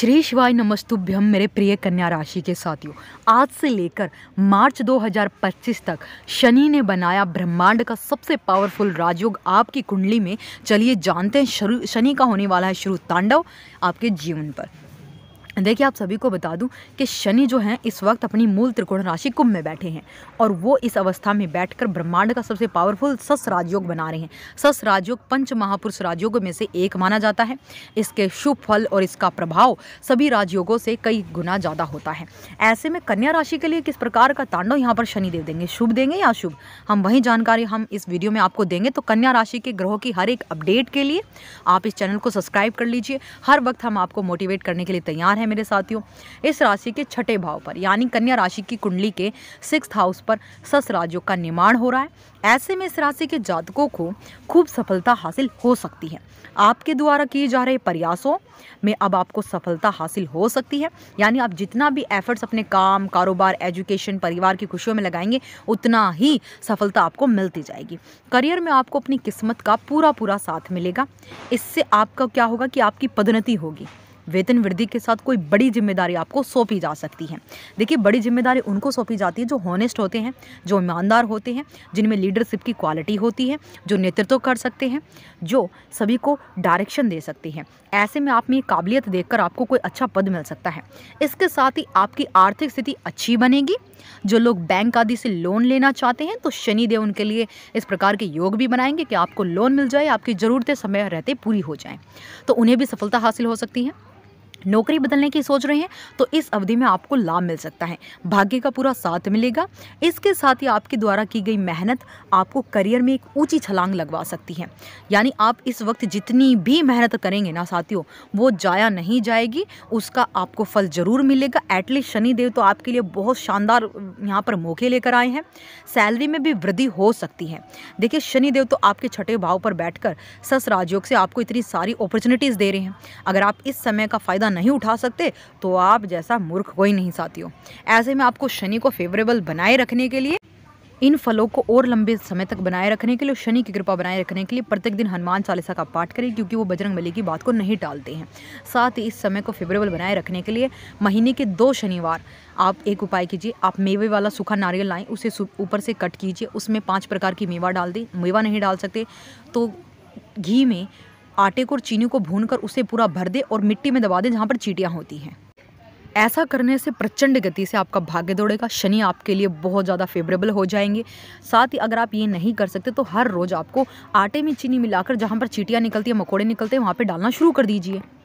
श्री शिवाय नमस्तुभ्यम मेरे प्रिय कन्या राशि के साथियों आज से लेकर मार्च 2025 तक शनि ने बनाया ब्रह्मांड का सबसे पावरफुल राजयोग आपकी कुंडली में चलिए जानते हैं शनि का होने वाला है शुरू तांडव आपके जीवन पर देखिए आप सभी को बता दूं कि शनि जो हैं इस वक्त अपनी मूल त्रिकोण राशि कुंभ में बैठे हैं और वो इस अवस्था में बैठकर ब्रह्मांड का सबसे पावरफुल सस राजयोग बना रहे हैं सस राजयोग पंच महापुरुष राजयोग में से एक माना जाता है इसके शुभ फल और इसका प्रभाव सभी राजयोगों से कई गुना ज़्यादा होता है ऐसे में कन्या राशि के लिए किस प्रकार का तांडव यहाँ पर शनि देंगे शुभ देंगे या शुभ हम वही जानकारी हम इस वीडियो में आपको देंगे तो कन्या राशि के ग्रहों की हर एक अपडेट के लिए आप इस चैनल को सब्सक्राइब कर लीजिए हर वक्त हम आपको मोटिवेट करने के लिए तैयार हैं मेरे साथियों इस राशि के छठे भाव पर यानी कन्या राशि की कुंडली के सिक्स हाउस पर सस राज्यों का निर्माण हो रहा है ऐसे में इस राशि के जातकों को खूब सफलता हासिल हो सकती है आपके द्वारा किए जा रहे प्रयासों में अब आपको सफलता हासिल हो सकती है यानी आप जितना भी एफर्ट्स अपने काम कारोबार एजुकेशन परिवार की खुशियों में लगाएंगे उतना ही सफलता आपको मिलती जाएगी करियर में आपको अपनी किस्मत का पूरा पूरा साथ मिलेगा इससे आपका क्या होगा कि आपकी पदोन्नति होगी वेतन वृद्धि के साथ कोई बड़ी जिम्मेदारी आपको सौंपी जा सकती है देखिए बड़ी जिम्मेदारी उनको सौंपी जाती है जो हॉनेस्ट होते हैं जो ईमानदार होते हैं जिनमें लीडरशिप की क्वालिटी होती है जो नेतृत्व कर सकते हैं जो सभी को डायरेक्शन दे सकते हैं ऐसे में आप में काबिलियत देखकर आपको कोई अच्छा पद मिल सकता है इसके साथ ही आपकी आर्थिक स्थिति अच्छी बनेगी जो लोग बैंक आदि से लोन लेना चाहते हैं तो शनिदेव उनके लिए इस प्रकार के योग भी बनाएंगे कि आपको लोन मिल जाए आपकी ज़रूरतें समय रहते पूरी हो जाएं तो उन्हें भी सफलता हासिल हो सकती है नौकरी बदलने की सोच रहे हैं तो इस अवधि में आपको लाभ मिल सकता है भाग्य का पूरा साथ मिलेगा इसके साथ ही आपके द्वारा की गई मेहनत आपको करियर में एक ऊंची छलांग लगवा सकती है यानी आप इस वक्त जितनी भी मेहनत करेंगे ना साथियों वो जाया नहीं जाएगी उसका आपको फल ज़रूर मिलेगा एटलीस्ट शनिदेव तो आपके लिए बहुत शानदार यहाँ पर मौके लेकर आए हैं सैलरी में भी वृद्धि हो सकती है देखिए शनिदेव तो आपके छठे भाव पर बैठ सस राजयोग से आपको इतनी सारी अपॉर्चुनिटीज़ दे रहे हैं अगर आप इस समय का फ़ायदा नहीं उठा सकते तो आप जैसा मूर्ख कोई नहीं हो ऐसे में आपको शनि को फेवरेबल बनाए रखने के लिए इन फलों को और लंबे समय तक बनाए रखने के लिए शनि की कृपा बनाए रखने के लिए प्रत्येक दिन हनुमान चालीसा का पाठ करें क्योंकि वो बजरंग बली की बात को नहीं टालते हैं साथ ही इस समय को फेवरेबल बनाए रखने के लिए महीने के दो शनिवार आप एक उपाय कीजिए आप मेवे वाला सूखा नारियल लाएं उसे ऊपर से कट कीजिए उसमें पाँच प्रकार की मेवा डाल दें मेवा नहीं डाल सकते तो घी में आटे को और चीनी को भून उसे पूरा भर दे और मिट्टी में दबा दे जहाँ पर चीटियाँ होती हैं ऐसा करने से प्रचंड गति से आपका भाग्य दौड़ेगा शनि आपके लिए बहुत ज़्यादा फेवरेबल हो जाएंगे साथ ही अगर आप ये नहीं कर सकते तो हर रोज़ आपको आटे में चीनी मिलाकर जहाँ पर चीटियाँ निकलती हैं मकोड़े निकलते हैं वहाँ पर डालना शुरू कर दीजिए